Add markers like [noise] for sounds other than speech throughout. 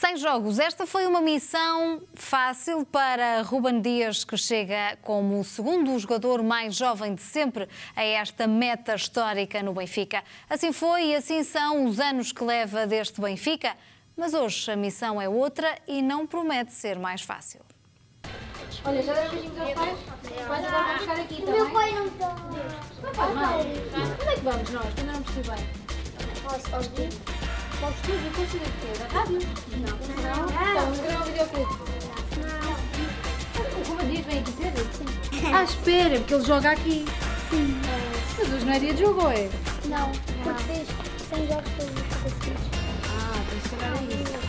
Sem jogos, esta foi uma missão fácil para Ruben Dias, que chega como o segundo jogador mais jovem de sempre a esta meta histórica no Benfica. Assim foi e assim são os anos que leva deste Benfica, mas hoje a missão é outra e não promete ser mais fácil. Olha, já dá beijinhos aos pais? Vais agora buscar aqui também? O meu pai não está. Não faz Onde é que vamos nós? Ainda não percebi bem. Posso, Posso ir com certeza, Não. Não? o O vem aqui Sim. Ah, espera, porque ele joga aqui. Sim. Mas hoje não é dia de jogo, é? Não, porque tens 100 jogos todos os Ah, tem então que olhar é isso.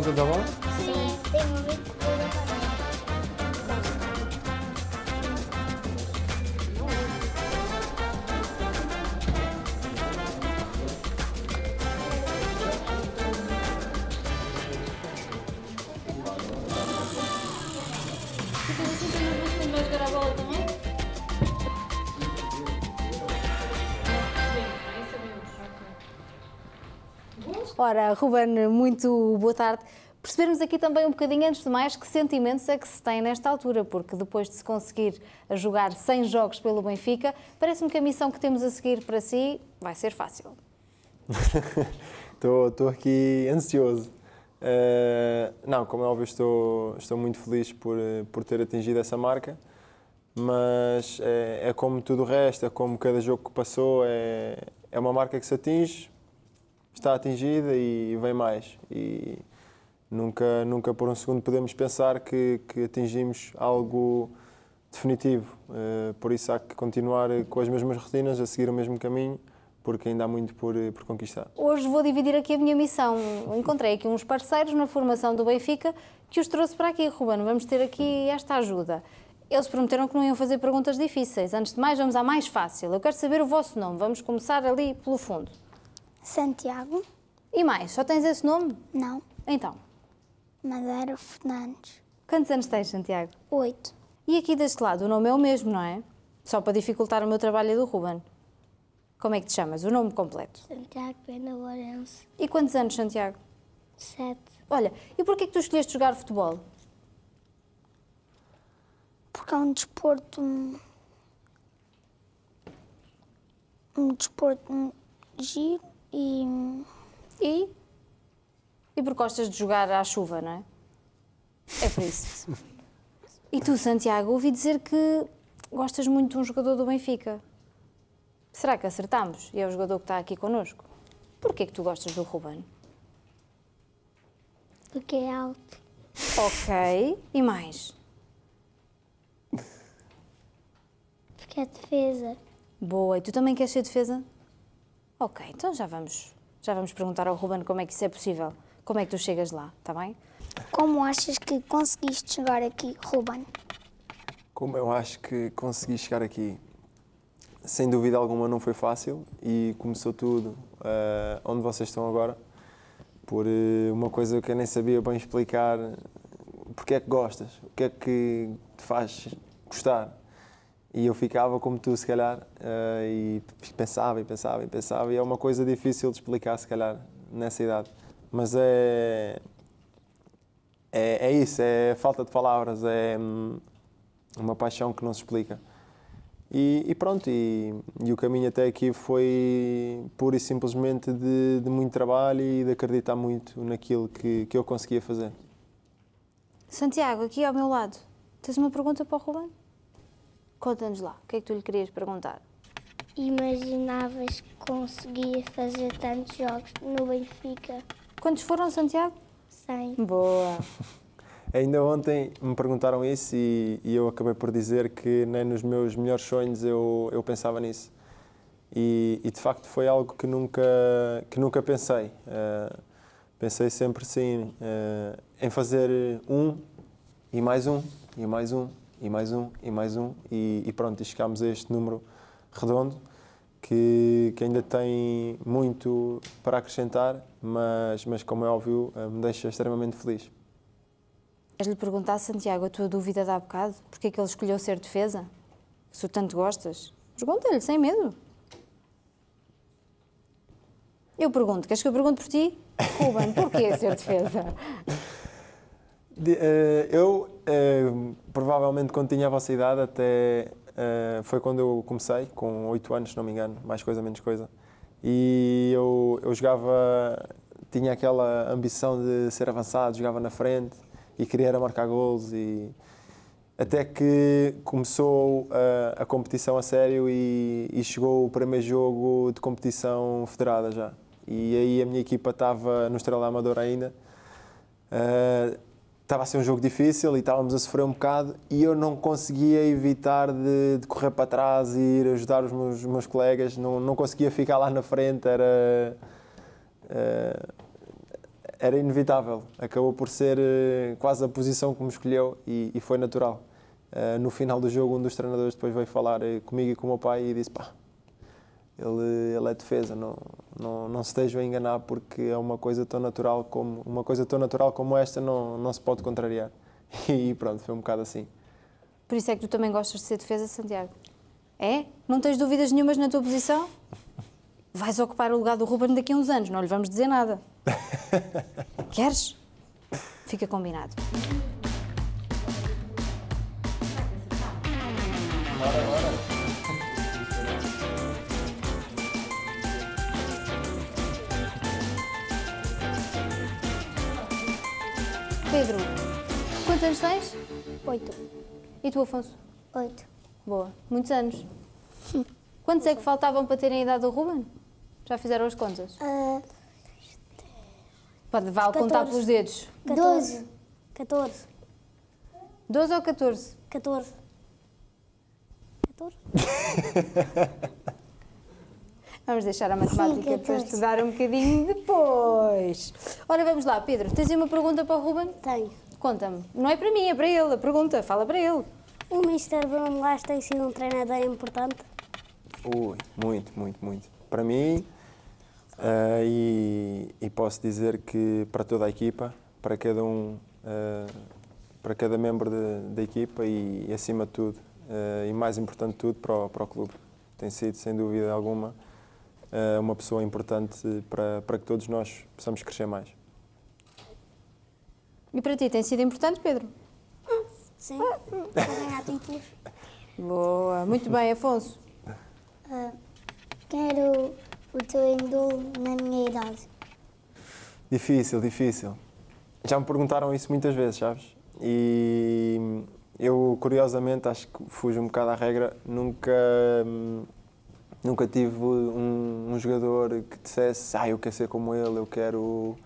따라다다가 Ora, Ruben, muito boa tarde. Percebermos aqui também um bocadinho, antes de mais, que sentimentos é que se tem nesta altura, porque depois de se conseguir jogar 100 jogos pelo Benfica, parece-me que a missão que temos a seguir para si vai ser fácil. estou [laughs] aqui ansioso. Uh, não, como é óbvio, estou, estou muito feliz por, por ter atingido essa marca, mas é, é como tudo o resto, é como cada jogo que passou, é, é uma marca que se atinge, está atingida e vem mais. E nunca, nunca por um segundo podemos pensar que, que atingimos algo definitivo. Eh, por isso há que continuar com as mesmas rotinas, a seguir o mesmo caminho, porque ainda há muito por, eh, por conquistar. Hoje vou dividir aqui a minha missão. Encontrei aqui uns parceiros na formação do Benfica que os trouxe para aqui, Rubano. Vamos ter aqui esta ajuda. Eles prometeram que não iam fazer perguntas difíceis. Antes de mais, vamos à mais fácil. Eu quero saber o vosso nome. Vamos começar ali pelo fundo. Santiago. E mais, só tens esse nome? Não. Então? Madeira Fernandes. Quantos anos tens, Santiago? Oito. E aqui deste lado, o nome é o mesmo, não é? Só para dificultar o meu trabalho do Ruben. Como é que te chamas? O nome completo? Santiago Pena Lourenço. E quantos anos, Santiago? Sete. Olha, e porquê que tu escolheste jogar futebol? Porque é um desporto... Um desporto um giro e, e, e porque gostas de jogar à chuva, não é? É por isso. e tu, Santiago, ouvi dizer que gostas muito de um jogador do Benfica. Será que acertamos? E é o jogador que está aqui connosco. Porquê que tu gostas do Ruben? Porque é alto. Ok. E mais? Porque é defesa. Boa. E tu também queres ser defesa? Ok, então já vamos, já vamos perguntar ao Ruben como é que isso é possível. Como é que tu chegas lá, está bem? Como achas que conseguiste chegar aqui, Ruben? Como eu acho que consegui chegar aqui? Sem dúvida alguma não foi fácil e começou tudo uh, onde vocês estão agora por uh, uma coisa que eu nem sabia bem explicar. Porque é que gostas? O que é que te faz gostar? E eu ficava como tu, se calhar, eh, e pensava e pensava e pensava, e é uma coisa difícil de explicar, se calhar, nessa idade. Mas é. É, é isso, é falta de palavras, é hum, uma paixão que não se explica. E, e pronto, e, e, o caminho até aqui foi pura e simplesmente de, de muito trabalho e de acreditar muito naquilo que, que eu conseguia fazer. Santiago, aqui ao meu lado, tens uma pergunta para o Ruben? Conta-nos lá, o que é que tu lhe querias perguntar? Imaginavas que conseguia fazer tantos jogos no Benfica? Quantos foram, Santiago? 100. Boa! [laughs] Ainda ontem me perguntaram isso e, e, eu acabei por dizer que nem nos meus melhores sonhos eu, eu pensava nisso. E, e de facto foi algo que nunca, que nunca pensei. Uh, pensei sempre sim uh, em fazer um e mais um e mais um e mais um, e mais um, e, e pronto, e chegámos a este número redondo que, que ainda tem muito para acrescentar, mas, mas como é óbvio, eh, me deixa extremamente feliz. Queres lhe perguntar, Santiago, a tua dúvida de há bocado? Porquê é que ele escolheu ser defesa? Se o tanto gostas? Pergunta-lhe, sem medo. Eu pergunto, queres que eu pergunte por ti? Ruben, porquê ser defesa? [laughs] Eh, eu, eh, provavelmente, quando tinha a vossa idade, até eh, foi quando eu comecei, com 8 anos, se não me engano, mais coisa, menos coisa. E eu, eu jogava, tinha aquela ambição de ser avançado, jogava na frente e queria era marcar gols. E, até que começou a, a competição a sério e, e, chegou o primeiro jogo de competição federada já. E aí a minha equipa estava no Estrela Amadora ainda. Uh, estava a ser um jogo difícil e estávamos a sofrer um bocado e eu não conseguia evitar de, de correr para trás e ir ajudar os meus, meus, colegas, não, não conseguia ficar lá na frente, era, eh, era inevitável. Acabou por ser eh, quase a posição que me escolheu e, e foi natural. Eh, no final do jogo, um dos treinadores depois veio falar comigo e com o meu pai e disse: pá, ele, ele é defesa, não, não, não se estejam a enganar porque é uma coisa tão natural como uma coisa tão natural como esta não, não se pode contrariar. [laughs] E pronto, foi um bocado assim. Por isso é que tu também gostas de ser defesa, Santiago? É? Não tens dúvidas nenhumas na tua posição? Vais ocupar o lugar do Ruben daqui a uns anos, não lhe vamos dizer nada. [laughs] Queres? Fica combinado. Bora, bora. Pedro, quantos anos tens? Oito. E tu, Afonso? Oito. Boa. Muitos anos. Quantos é que faltavam para terem a idade do Ruben? Já fizeram as contas? Uh, Pode, vale 14, contar pelos dedos. 14. 14. 12 ou 14? 14. 14. Vamos deixar a matemática Sim, para estudar um bocadinho depois. Ora, vamos lá, Pedro, tens aí uma pergunta para o Ruben? Tenho. Conta-me. Não é para mim, é para ele. A pergunta, fala para ele. O Mr. Bruno Lage tem sido um treinador importante? Ui, muito, muito, muito. Para mim, uh, e, e, posso dizer que para toda a equipa, para cada um, uh, para cada membro de, da equipa e, e, acima de tudo, uh, e mais importante de tudo, para o, para o clube. Tem sido, sem dúvida alguma, eh, uma pessoa importante para, para que todos nós possamos crescer mais. E para ti tem sido importante, Pedro? Sim, para ah. ganhar títulos. Boa, muito bem, Afonso. Uh, o, teu ídolo na minha idade? Difícil, difícil. Já me perguntaram isso muitas vezes, sabes? E eu, curiosamente, acho que fujo um bocado à regra, nunca hum, Nunca tive um, um, jogador que dissesse, ah, eu quero ser como ele, eu quero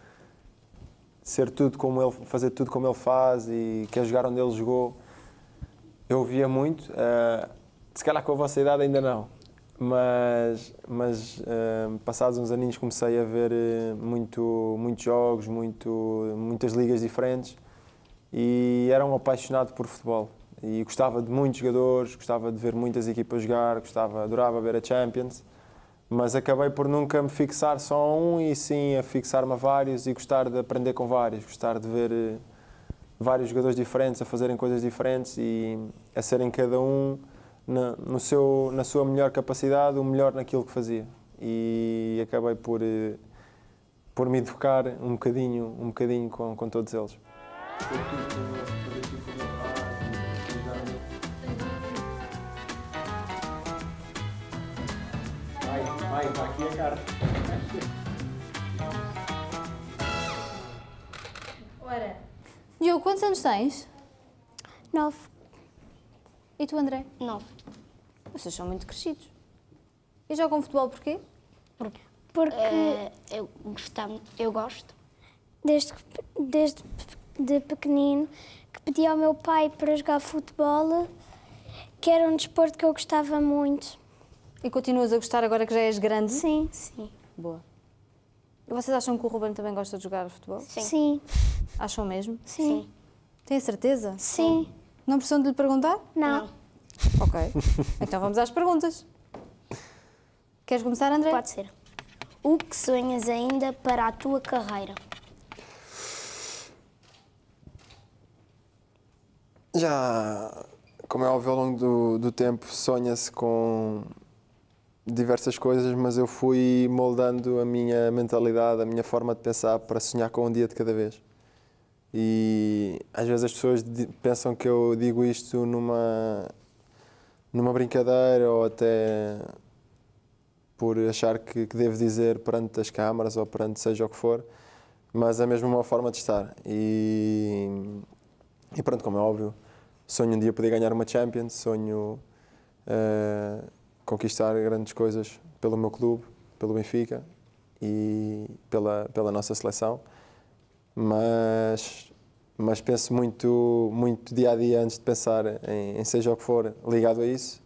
ser tudo como ele, fazer tudo como ele faz e quer jogar onde ele jogou. Eu via muito, uh, se calhar com a vossa idade ainda não, mas, mas uh, passados uns aninhos comecei a ver eh, muito, muitos jogos, muito, muitas ligas diferentes e era um apaixonado por futebol. E gostava de muitos jogadores, gostava de ver muitas equipas jogar, gostava, adorava ver a Champions, mas acabei por nunca me fixar só a um e sim a fixar-me a vários e gostar de aprender com vários, gostar de ver eh, vários jogadores diferentes a fazerem coisas diferentes e a serem cada um na, no seu, na sua melhor capacidade, o melhor naquilo que fazia. E acabei por, eh, por me educar um bocadinho, um bocadinho com, com todos eles. Vai, tá aqui, cara. Ora. Diogo, quantos anos tens? Nove. E tu, André? Nove. Vocês são muito crescidos. E jogam futebol porquê? Porque, Porque uh, eu, gostava, eu gosto. Desde, desde de pequenino que pedi ao meu pai para jogar futebol, que era um desporto que eu gostava muito. E continuas a gostar agora que já és grande? Sim. Sim. Boa. vocês acham que o Ruben também gosta de jogar futebol? Sim. Sim. Acham mesmo? Sim. Sim. Têm certeza? Sim. Não precisam de lhe perguntar? Não. Não. Ok. [laughs] Então vamos às perguntas. Queres começar, André? Pode ser. O que sonhas ainda para a tua carreira? Já, como é óbvio, ao longo do, do tempo, sonha-se com diversas coisas, mas eu fui moldando a minha mentalidade, a minha forma de pensar para sonhar com um dia de cada vez. E às vezes as pessoas pensam que eu digo isto numa numa brincadeira ou até por achar que, que devo dizer perante as câmaras ou perante seja o que for, mas é mesmo uma forma de estar. E, e pronto, como é óbvio, sonho um dia poder ganhar uma Champions, sonho uh, conquistar grandes coisas pelo meu clube, pelo Benfica e pela, pela nossa seleção. Mas, mas penso muito, muito dia a dia antes de pensar em, em seja o que for ligado a isso,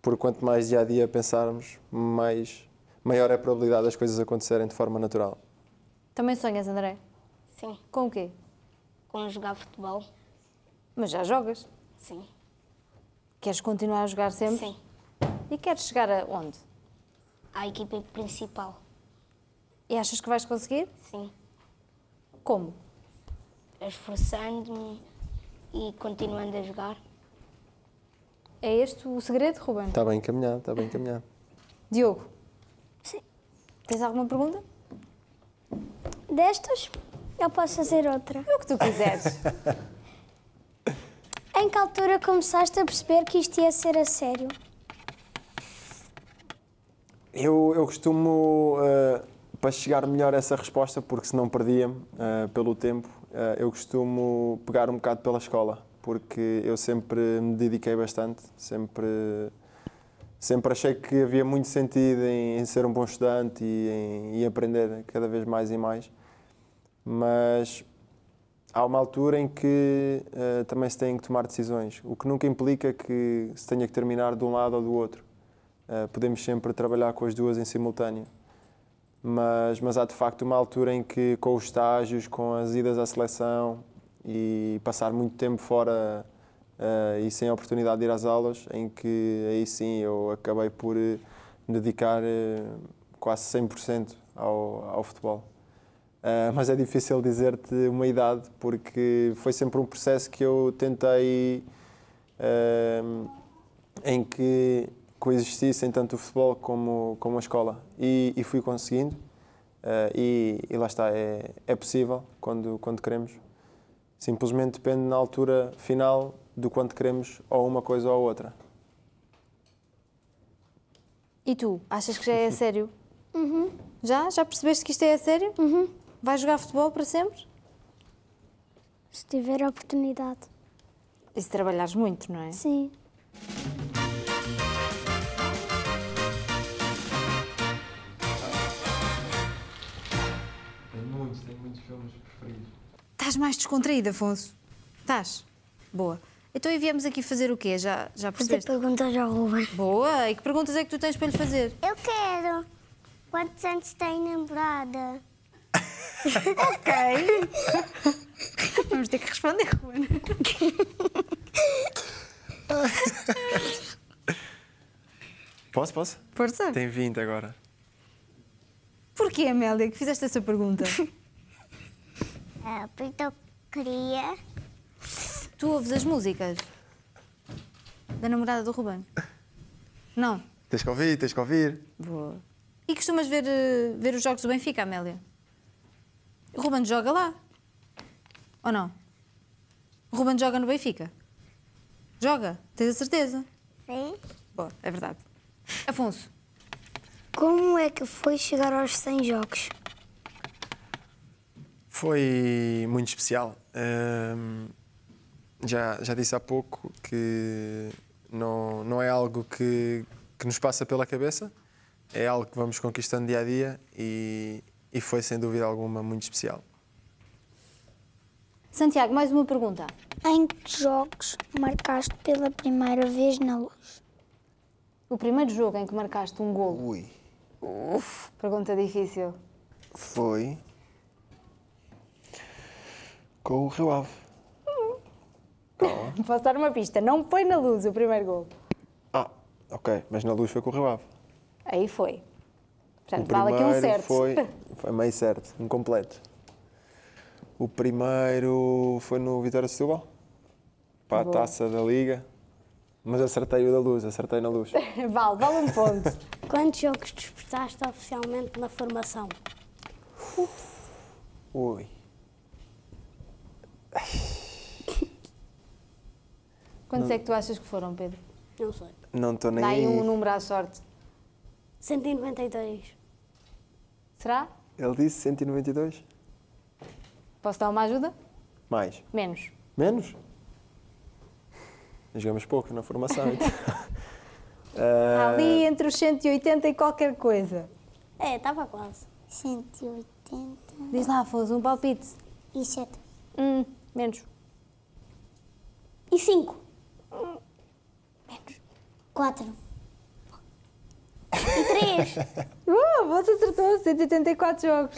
porque quanto mais dia a dia pensarmos, mais, maior é a probabilidade das coisas acontecerem de forma natural. Também sonhas, André? Sim. Com o quê? Com jogar futebol. Mas já jogas? Sim. Queres continuar a jogar sempre? Sim. E queres chegar aonde? À equipa principal. E achas que vais conseguir? Sim. Como? Esforçando-me e continuando a jogar. É este o segredo, Ruben? Está bem encaminhado, está bem encaminhado. Diogo? Sim. Tens alguma pergunta? Destas, eu posso fazer outra. É o que tu quiseres. [laughs] em que altura começaste a perceber que isto ia ser a sério? Eu, eu costumo, uh, para chegar melhor a essa resposta, porque senão perdia-me uh, pelo tempo, uh, eu costumo pegar um bocado pela escola, porque eu sempre me dediquei bastante, sempre, sempre achei que havia muito sentido em, em ser um bom estudante e em e aprender cada vez mais e mais. Mas há uma altura em que também se têm que tomar decisões, o que nunca implica que se tenha que terminar de um lado ou do outro eh, podemos sempre trabalhar com as duas em simultâneo. Mas, mas há de facto uma altura em que, com os estágios, com as idas à seleção e passar muito tempo fora eh, e sem a oportunidade de ir às aulas, em que aí sim eu acabei por eh, me dedicar quase 100% ao, ao futebol. Uh, mas é difícil dizer-te uma idade, porque foi sempre um processo que eu tentei, uh, em que coexistissem tanto o futebol como, como a escola. E, e fui conseguindo. Uh, e, e, lá está, é, é possível quando, quando queremos. Simplesmente depende na altura final do quanto queremos ou uma coisa ou outra. E tu, achas que já é a sério? [laughs] Uhum. Já? Já percebeste que isto é a sério? Uhum. Vais jogar futebol para sempre? Se tiver a oportunidade. E se trabalhares muito, não é? Sim. Estás mais descontraído, Afonso? Estás? Boa. Então e viemos aqui fazer o quê? Já, já percebeste? Fazer perguntas ao Ruben. Boa! E que perguntas é que tu tens para lhe fazer? Eu quero. Quantos anos tem namorada? ok. [laughs] Vamos ter que responder, Ruben. [laughs] posso, posso? Força. Tem 20 agora. Porquê, Amélia, que fizeste essa pergunta? [laughs] Ah, eh, porque eu queria. Tu ouves as músicas? Da namorada do Ruben? Não. Tens que ouvir, tens que ouvir. Boa. E costumas ver, eh, ver os jogos do Benfica, Amélia? O Ruben joga lá? Ou não? O Ruben joga no Benfica? Joga? Tens a certeza? Sim. Boa, é verdade. Afonso. Como é que foi chegar aos 100 jogos? Foi muito especial. Um, já, já disse há pouco que não, não é algo que, que nos passa pela cabeça, é algo que vamos conquistando dia a dia e, e foi sem dúvida alguma muito especial. Santiago, mais uma pergunta. Em que jogos marcaste pela primeira vez na luz? O primeiro jogo em que marcaste um gol Ui. Uf, pergunta difícil. Foi com o Rio Ave. Calma. Posso dar uma pista? Não foi na luz o primeiro gol. Ah, ok, mas na luz foi com o Rio Ave. Aí foi. Portanto, o vale aqui um certo. Foi, foi meio certo, incompleto. O primeiro foi no Vitória Setúbal, para Boa. a taça da Liga. Mas acertei o da luz, acertei na luz. [laughs] vale, vale um ponto. Quantos jogos disputaste oficialmente na formação? Ups. Ui. [laughs] Quantos Não. é que tu achas que foram, Pedro? Não sei. Não estou nem Dá aí um número à sorte. 192. Será? Ele disse 192? Posso dar uma ajuda? Mais. Menos. Menos? Jogamos pouco na formação. Então. uh... [laughs] Ali eh, entre os 180 e qualquer coisa. É, estava quase. 180. Diz lá, Afonso, um palpite. E 7. Hum. Menos. E cinco Menos. quatro E três Boa, [laughs] uh, você acertou 184 jogos.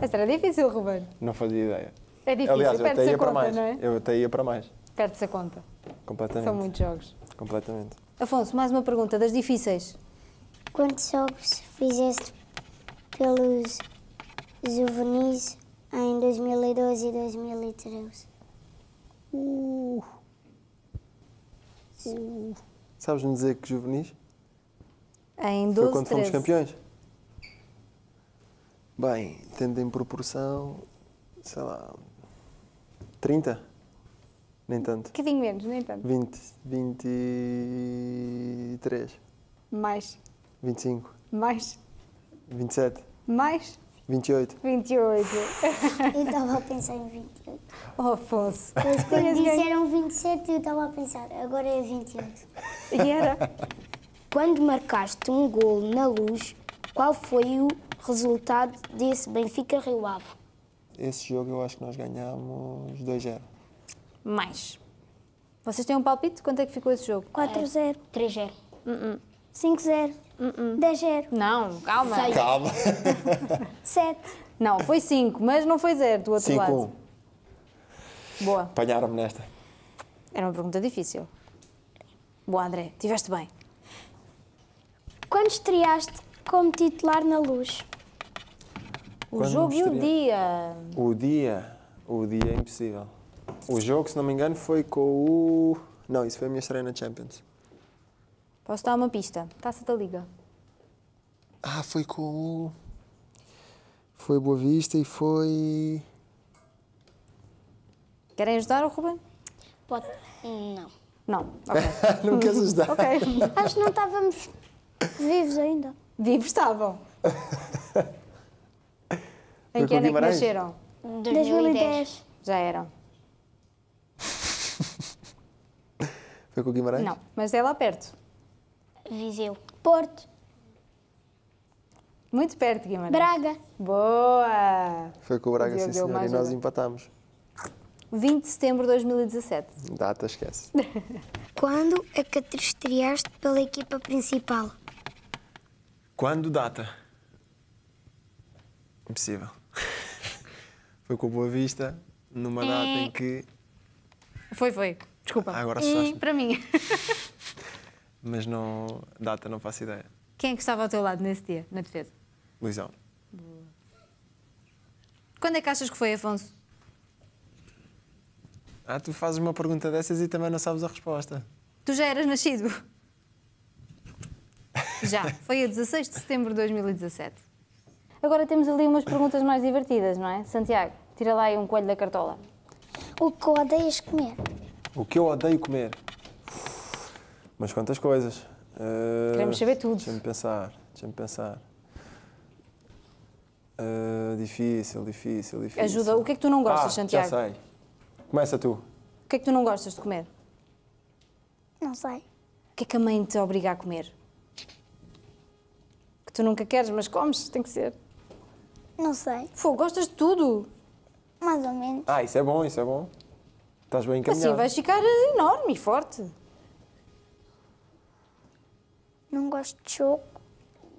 Essa era difícil, Ruben. Não fazia ideia. É difícil, Aliás, eu até ia para mais. É? Eu até ia para mais. Perde-se a conta. Completamente. São muitos jogos. Completamente. Afonso, mais uma pergunta das difíceis. Quantos jogos fizeste pelos juvenis em 2012 e 2013? Uh. Uh. Sabes-me dizer que juvenis? Em 12, Foi quando 13. fomos campeões? Bem, tendo em proporção, sei lá, 30? Nem tanto. Um bocadinho menos, nem tanto. 20, 23. Mais. 25. Mais. 27. Mais. 28. 28. Eu estava a pensar em 28. Oh, Afonso. quando disseram 27, e eu estava a pensar, agora é 28. E era? Quando marcaste um gol na luz, qual foi o resultado desse Benfica Rio Ave? Esse jogo eu acho que nós ganhámos 2-0. Mais. Vocês têm um palpite? Quanto é que ficou esse jogo? 4-0. 3-0. Uh -uh. 5-0. Uh -uh. 10-0. Não, calma. Seis. Calma. 7. [laughs] não, foi 5, mas não foi 0 do outro cinco. lado. 5 Boa. Apanharam-me nesta. Era uma pergunta difícil. Boa, André, Estiveste bem. Quando estreaste como titular na luz? O Quando jogo e o dia. O dia. O dia é impossível. O jogo, se não me engano, foi com o. Não, isso foi a minha estreia na Champions. Posso dar uma pista? Taça da Liga. Ah, foi com o. Foi Boa Vista e foi. Querem ajudar o Ruben? Pode. Não. Não, [laughs] não queres ajudar? ok. [laughs] Acho que não estávamos vivos ainda. Vivos estavam. [laughs] em que ano é que nasceram? 2010. Já eram. Foi com o Guimarães? Não, mas é lá perto. Viseu. Porto. Muito perto, Guimarães. Braga. Boa! Foi com o Braga, sim, senhor, e nós empatámos. 20 de setembro de 2017. Data, esquece. [laughs] Quando é que te estreaste pela equipa principal? Quando data? Impossível. [laughs] foi com a Boa Vista, numa data é. em que... Foi, foi. Desculpa. Ah, agora assustaste Para mim. [laughs] mas não. Data, não faço ideia. Quem é que estava ao teu lado nesse dia, na defesa? Luizão. Boa. Quando é que achas que foi, Afonso? Ah, tu fazes uma pergunta dessas e também não sabes a resposta. Tu já eras nascido? [laughs] já. Foi a 16 de setembro de 2017. Agora temos ali umas perguntas mais divertidas, não é? Santiago, tira lá aí um coelho da cartola. O que odeias é comer? O que eu odeio comer? Mas quantas coisas? Uh, Queremos saber tudo. Deixa-me pensar, deixa-me pensar. Uh, difícil, difícil, difícil. Ajuda. O que é que tu não ah, gostas, ah, Santiago? Já sei. Começa tu. O que é que tu não gostas de comer? Não sei. O que é que a mãe te obriga a comer? Que tu nunca queres, mas comes, tem que ser. Não sei. Pô, gostas de tudo? Mais ou menos. Ah, isso é bom, isso é bom. Estás bem assim encaminhado. Assim vais ficar eh, enorme e forte. Não gosto de choco.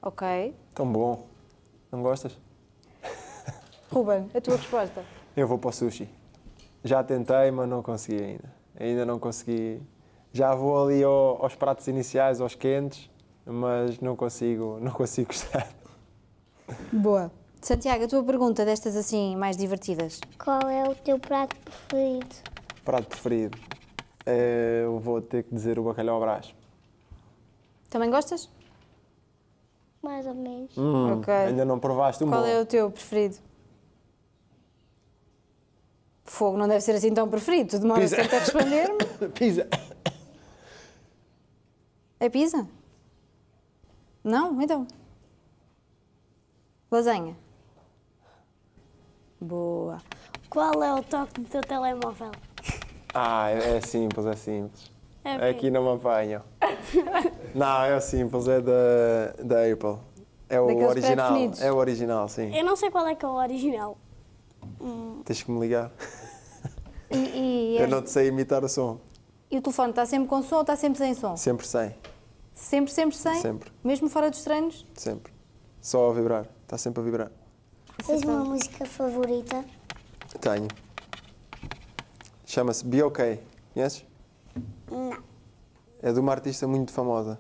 Ok. Tão bom. Não gostas? Ruben, a tua resposta. Eu vou para o sushi. Já tentei, mas não consegui ainda. Ainda não consegui. Já vou ali ao, aos pratos iniciais, aos quentes, mas não consigo, [laughs] não consigo gostar. Boa. Santiago, a tua pergunta destas assim mais divertidas. Qual é o teu prato preferido? Prato preferido? Eh, eu vou ter que dizer o bacalhau brás. Também gostas? Mais ou menos. Hum, ok. Ainda não provaste um Qual bom. é o teu preferido? Fogo não deve ser assim tão preferido. Tu demoras Pisa. tanto a responder-me. [laughs] Pisa. É pizza? Não? Então. Lasanha. Boa. Qual é o toque do teu telemóvel? Ah, é, é simples, é simples. É Aqui não me apanham. [laughs] Não, é o Simples, é da, da Apple. É o Daqueles original. É o original, sim. Eu não sei qual é que é o original. Hum, Tens que me ligar. E, e, [laughs] Eu não te sei imitar o som. e o telefone está sempre com som ou está sempre sem som? Sempre sem. Sempre, sempre sem? Sempre. Mesmo fora dos treinos? Sempre. Só a vibrar. Está sempre a vibrar. tens uma música favorita? Tenho. Chama-se Be OK. Conheces? não é de uma artista muito famosa.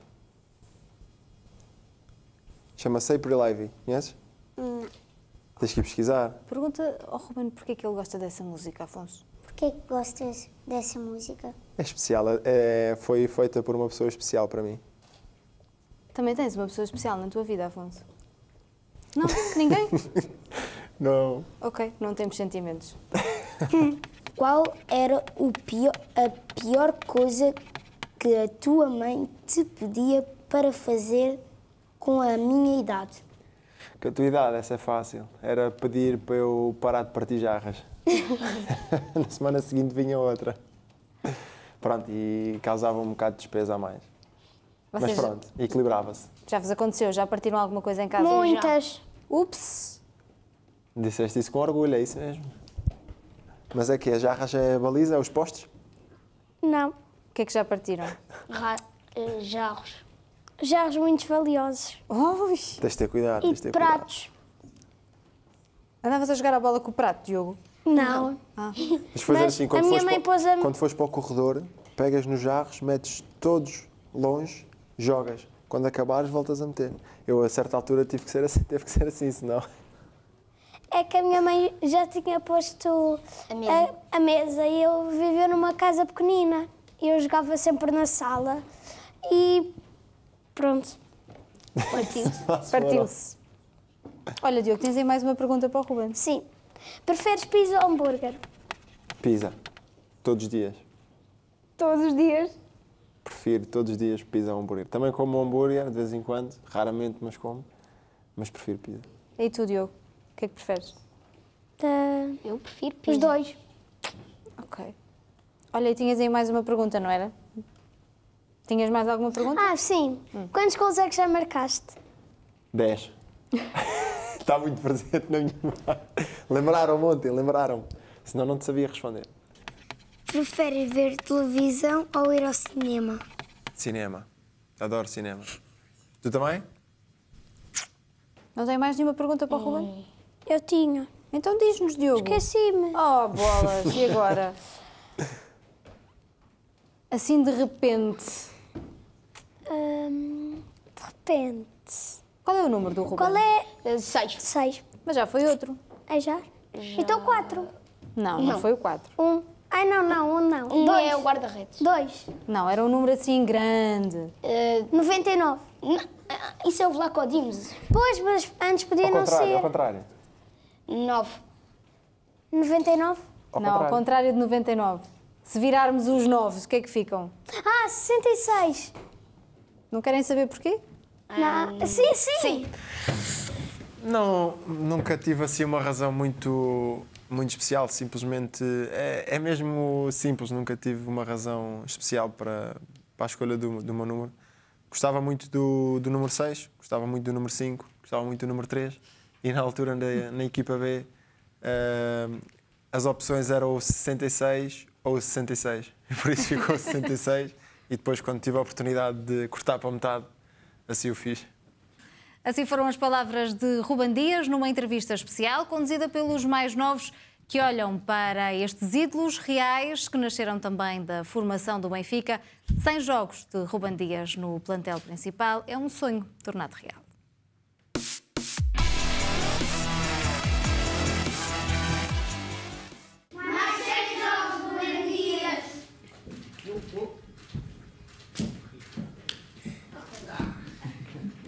Chama-se April Ivy, conheces? Não. Hum. Tens que ir pesquisar. Pergunta ao Ruben porquê que ele gosta dessa música, Afonso. Porquê que gostas dessa música? É especial, é, foi feita por uma pessoa especial para mim. Também tens uma pessoa especial na tua vida, Afonso? Não? [laughs] Ninguém? não. Ok, não temos sentimentos. [laughs] Hum. Qual era o pior, a pior coisa que a tua mãe te pedia para fazer com a minha idade? Com a tua idade, essa é fácil. Era pedir para eu parar de partir jarras. [laughs] Na semana seguinte vinha outra. Pronto, e causava um bocado de despesa a mais. Vocês... Mas pronto, equilibrava-se. Já vos aconteceu? Já partiram alguma coisa em casa? Muitas. Já... Ups! Disseste isso com orgulho, é isso mesmo. Mas é que as jarras é a baliza, é os postes? Não. O que é que já partiram? Ra eh, jarros. Jarros muito valiosos. Ui. Tens de ter cuidado. E ter pratos. Cuidado. Andavas a jogar a bola com o prato, Diogo? Não. Ah. Mas fazer assim, quando, a minha mãe para, pôs a... quando fores para o corredor, pegas nos jarros, metes todos longe, jogas. Quando acabares, voltas a meter. Eu, a certa altura, tive que ser assim, [laughs] teve que ser assim senão... É que a minha mãe já tinha posto a mesa, a, a mesa e eu vivia numa casa pequenina eu jogava sempre na sala e pronto. [laughs] Partiu-se. Partiu Olha, Diogo, tens aí mais uma pergunta para o Ruben. Sim. Preferes pizza ou hambúrguer? Pizza. Todos os dias. Todos os dias? Prefiro todos os dias pizza ou hambúrguer. Também como hambúrguer de vez em quando, raramente, mas como. Mas prefiro pizza. E tu, Diogo? O que é que preferes? Uh, eu prefiro pizza. Os dois. Ok. Olha, e tinhas aí mais uma pergunta, não era? Tinhas mais alguma pergunta? Ah, sim. Hum. Quantos gols é que já marcaste? Dez. [laughs] Está muito presente na minha mão. Lembraram-me ontem, lembraram-me. Senão não te sabia responder. Prefere ver televisão ou ir ao cinema? Cinema. Adoro cinema. Tu também? Não tem mais nenhuma pergunta para o Ruben? Hum. Eu tinha. Então diz-nos, Diogo. Esqueci-me. Oh, bolas. E agora? [laughs] Assim de repente. Hum, de repente. Qual é o número do Ruben? Qual é? é? Seis. Seis. Mas já foi outro. É já? já... Então quatro. Não, não, não foi o quatro. Um. Ai, não, não, um não. Um Dois. é o guarda-redes. Dois. Não, era um número assim grande. Uh, é, 99. Não, ah, isso é o Vlaco Dimes. Pois, mas antes podia não ser. Ao contrário, 9. 99? Ao não, contrário. ao contrário de 99. Se virarmos os novos, o que é que ficam? Ah, 66. Não querem saber porquê? Não. Ah, sim, sim, sim. Não, nunca tive assim uma razão muito muito especial, simplesmente é, é mesmo simples, nunca tive uma razão especial para, para a escolha do, do meu número. Gostava muito do, do número 6, gostava muito do número 5, gostava muito do número 3 e na altura na, na equipa B uh, as opções eram o 66, ou 66, [laughs] por isso ficou 66. e depois, quando tive a oportunidade de cortar para metade, assim o fiz. Assim foram as palavras de Ruban Dias numa entrevista especial conduzida pelos mais novos que olham para estes ídolos reais que nasceram também da formação do Benfica. Sem jogos de Ruban Dias no plantel principal é um sonho tornado real.